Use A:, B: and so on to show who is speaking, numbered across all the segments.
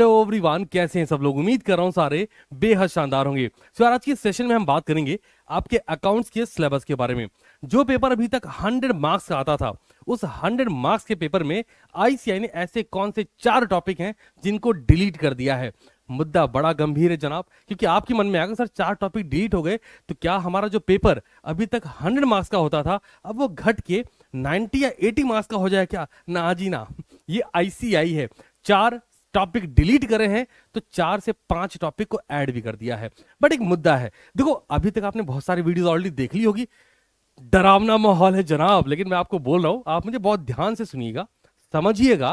A: hello everyone कैसे हैं सब लोग उम्मीद कर रहा हूं सारे बेहद शानदार होंगे सो so, आज के सेशन में हम बात करेंगे आपके अकाउंट्स के सिलेबस के बारे में जो पेपर अभी तक 100 मार्क्स का आता था उस 100 मार्क्स के पेपर में आईसीआई ने ऐसे कौन से चार टॉपिक हैं जिनको डिलीट कर दिया है मुद्दा बड़ा गंभीर है जनाब क्योंकि आपके मन में आएगा सर चार टॉपिक डिलीट हो गए तो क्या हमारा जो पेपर अभी तक 100 मार्क्स का होता था अब वो घट के 90 या 80 मार्क्स का हो जाए क्या ना जी ना ये आईसीआई है चार टॉपिक डिलीट करे हैं तो चार से पांच टॉपिक को ऐड भी कर दिया है बट एक मुद्दा है देखो अभी तक आपने बहुत सारी वीडियोस ऑलरेडी देख ली होगी डरावना माहौल है जनाब लेकिन मैं आपको बोल रहा हूं आप मुझे बहुत ध्यान से सुनिएगा समझिएगा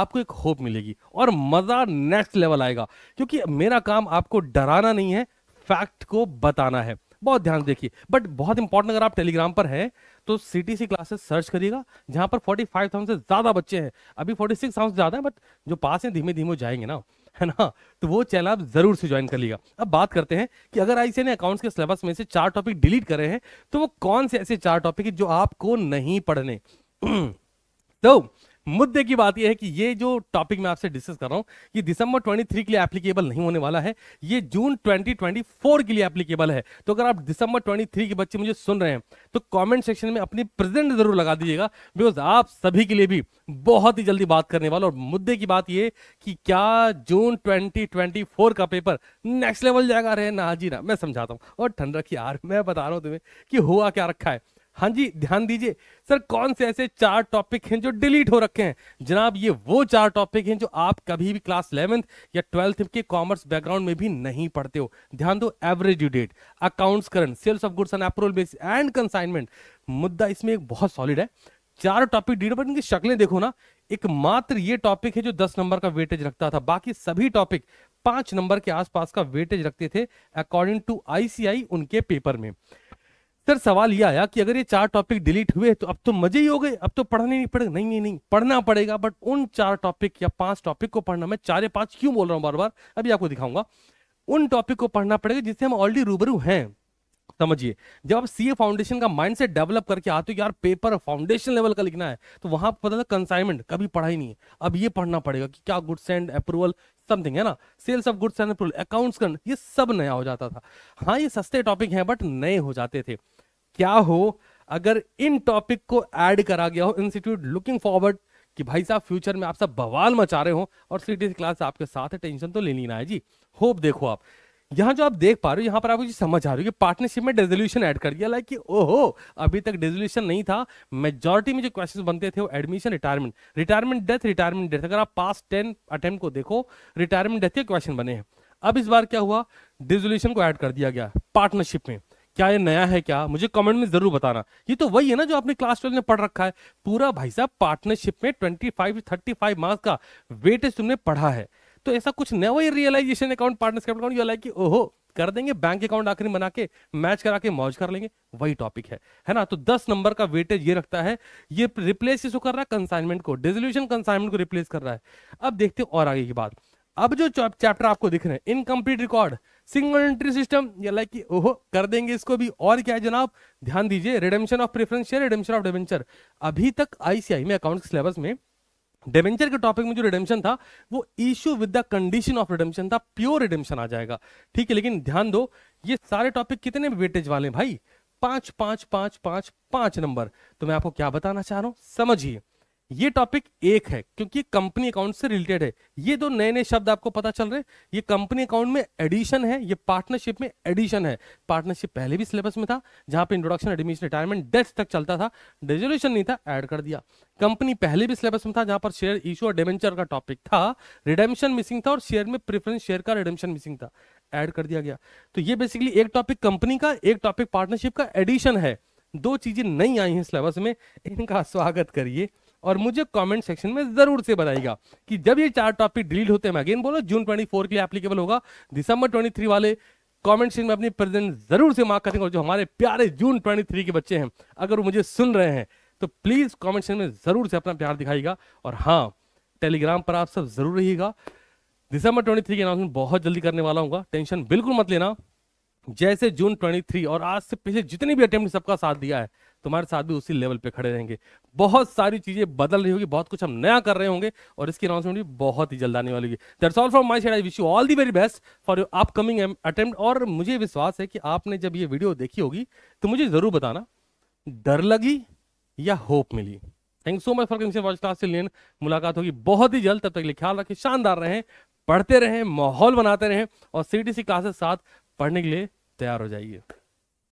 A: आपको एक होप मिलेगी और मजा नेक्स्ट लेवल आएगा क्योंकि मेरा काम आपको डराना नहीं है फैक्ट को बताना है बहुत ध्यान देखिए बट बहुत इंपॉर्टेंट अगर आप टेलीग्राम पर हैं तो C T C classes search करिएगा जहाँ पर फोर्टी से ज़्यादा बच्चे हैं अभी फोर्टी सिक्स ज़्यादा है बट जो पास हैं धीमे धीमे जाएंगे ना है ना तो वो चैनल आप जरूर से ज्वाइन कर लिएगा अब बात करते हैं कि अगर आईसी ने अकाउंट्स के सिलेबस में से चार टॉपिक डिलीट करे हैं तो वो कौन से ऐसे चार टॉपिक जो आपको नहीं पढ़ने तो मुद्दे की बात यह है कि ये जो टॉपिक मैं आपसे डिस्कस कर रहा हूं कि दिसंबर 23 के लिए एप्लीकेबल नहीं होने वाला है ये जून 2024 के लिए एप्लीकेबल है तो अगर आप दिसंबर 23 के बच्चे मुझे सुन रहे हैं तो कॉमेंट सेक्शन में अपनी प्रेजेंट जरूर लगा दीजिएगा बिकॉज आप सभी के लिए भी बहुत ही जल्दी बात करने वाला और मुद्दे की बात यह कि क्या जून ट्वेंटी का पेपर नेक्स्ट लेवल जाएगा रहे ना जी ना मैं समझाता हूँ और ठंड रखी यार मैं बता रहा हूँ तुम्हें कि हुआ क्या रखा है हाँ जी ध्यान दीजिए सर कौन से ऐसे चार टॉपिक हैं जो डिलीट हो रखे हैं जनाब ये वो चार टॉपिक हैं जो आप कभी भी क्लास इलेवेंथ या ट्वेल्थ के कॉमर्स बैकग्राउंड में भी नहीं पढ़ते हो ध्यान दो average due date accounts current sales of goods and base and consignment मुद्दा इसमें एक बहुत सॉलिड है चार टॉपिक डीड पर इनकी शक्लें देखो ना एक मात्र ये टॉपिक है जो दस नंबर का वेटेज रखता था बाकी सभी टॉपिक पांच नंबर के आसपास का वेटेज रखते थे अकॉर्डिंग टू आईसीआई उनके पेपर में सर सवाल ये आया कि अगर ये चार टॉपिक डिलीट हुए तो अब तो मजे ही हो गए अब तो पढ़ने नहीं पड़ेगा नहीं नहीं नहीं पढ़ना पड़ेगा बट उन चार टॉपिक या पांच टॉपिक को पढ़ना मैं चार या पांच क्यों बोल रहा हूँ बार बार अभी आपको दिखाऊंगा उन टॉपिक को पढ़ना पड़ेगा जिससे हम ऑलरेडी रूबरू हैं समझिए जब आप सीए फाउंडेशन का माइंड डेवलप करके आते हो यार पेपर फाउंडेशन लेवल का लिखना है तो वहां पता था कंसाइनमेंट कभी पढ़ा ही नहीं है अब ये पढ़ना पड़ेगा कि क्या गुड्स एंड अप्रूवल समथिंग है ना sales of goods and accounts करना ये सब नया हो जाता था हाँ ये सस्ते टॉपिक हैं बट नए हो जाते थे क्या हो अगर इन टॉपिक को ऐड करा गया हो इंस्टीट्यूट लुकिंग फॉरवर्ड कि भाई साहब फ्यूचर में आप सब बवाल मचा रहे हो और सी क्लास आपके साथ है टेंशन तो लेनी ना है जी होप देखो आप यहाँ जो आप देख पा रहे हो यहाँ पर आपको समझ आ रही है कि पार्टनरशिप में डेजोल्यूशन ऐड कर दिया लाइक कि ओहो अभी तक डेजोल्यूशन नहीं था मेजोरिटी में जो क्वेश्चंस बनते थे वो admission retirement retirement death retirement death अगर आप पास टेन अटेम्प्ट को देखो रिटायरमेंट डेथ के क्वेश्चन बने हैं अब इस बार क्या हुआ डेजोल्यूशन को ऐड कर दिया गया पार्टनरशिप में क्या ये नया है क्या मुझे कमेंट में जरूर बताना ये तो वही है ना जो आपने क्लास ट्वेल्व में पढ़ रखा है पूरा भाई साहब पार्टनरशिप में twenty five thirty five marks का वेटेज तुमने पढ़ा है तो ऐसा कुछ नया वही realisation account partners capital account you like कि ओहो कर देंगे बैंक अकाउंट आखिर बना के मैच करा के मौज कर लेंगे वही टॉपिक है है ना तो दस नंबर का वेटेज ये रखता है ये रिप्लेस इसको कर रहा है कंसाइनमेंट को डिजोल्यूशन कंसाइनमेंट को रिप्लेस कर रहा है अब देखते और आगे की बात अब जो चैप्टर आपको दिख रहे हैं incomplete record single entry system या लाइक कि ओहो कर देंगे इसको भी और क्या है जनाब ध्यान दीजिए redemption of preference share redemption of debenture अभी तक आईसीआई में अकाउंट सिलेबस में डेवेंचर के टॉपिक में जो रिडेम्शन था वो issue with the condition of redemption था प्योर रिडेम्शन आ जाएगा ठीक है लेकिन ध्यान दो ये सारे टॉपिक कितने वेटेज वाले भाई पांच पांच पांच पांच पांच नंबर तो मैं आपको क्या बताना चाह रहा हूं समझिए ये टॉपिक एक है क्योंकि कंपनी अकाउंट से रिलेटेड है ये दो नए नए शब्द आपको पता चल रहे हैं ये कंपनी अकाउंट में एडिशन है ये पार्टनरशिप में एडिशन है पार्टनरशिप पहले भी सिलेबस में था जहां पे इंट्रोडक्शन एडमिशन रिटायरमेंट डेथ तक चलता था रेजोल्यूशन नहीं था ऐड कर दिया कंपनी पहले भी सिलेबस में था जहां पर शेयर इशू और डेवेंचर का टॉपिक था रिडेमशन मिसिंग था और शेयर में प्रिफरेंस शेयर का रिडेमशन मिसिंग था एड कर दिया गया तो ये बेसिकली एक टॉपिक कंपनी का एक टॉपिक पार्टनरशिप का एडिशन है दो चीजें नई आई हैं सिलेबस में इनका स्वागत करिए और मुझे कमेंट सेक्शन में जरूर से बताइएगा कि जब ये चार टॉपिक डिलीट होते हैं मैं अगेन बोलो जून 24 के लिए एप्लीकेबल होगा दिसंबर 23 वाले कमेंट सेक्शन में अपनी प्रेजेंट जरूर से मार्क करेंगे और जो हमारे प्यारे जून 23 के बच्चे हैं अगर वो मुझे सुन रहे हैं तो प्लीज़ कॉमेंट सेक्शन में ज़रूर से अपना प्यार दिखाईगा और हाँ टेलीग्राम पर आप सब जरूर रहिएगा दिसंबर ट्वेंटी के अनाउंसमेंट बहुत जल्दी करने वाला हूँ टेंशन बिल्कुल मत लेना जैसे जून 23 और आज से पिछले जितनी भी अटेम्प्ट सबका साथ दिया है तुम्हारे साथ भी उसी लेवल पे खड़े रहेंगे बहुत सारी चीजें बदल रही होगी बहुत कुछ हम नया कर रहे होंगे और इसकी अनाउंसमेंट भी बहुत ही जल्द आने वाली that's all from my side I wish you all the very best for your upcoming attempt और मुझे विश्वास है कि आपने जब ये वीडियो देखी होगी तो मुझे जरूर बताना डर लगी या होप मिली thank so much for watch class से लेन मुलाकात होगी बहुत ही जल्द तब तक ख्याल रखें शानदार रहें पढ़ते रहें माहौल बनाते रहें और सी क्लासेस साथ पढ़ने के लिए तैयार हो जाइए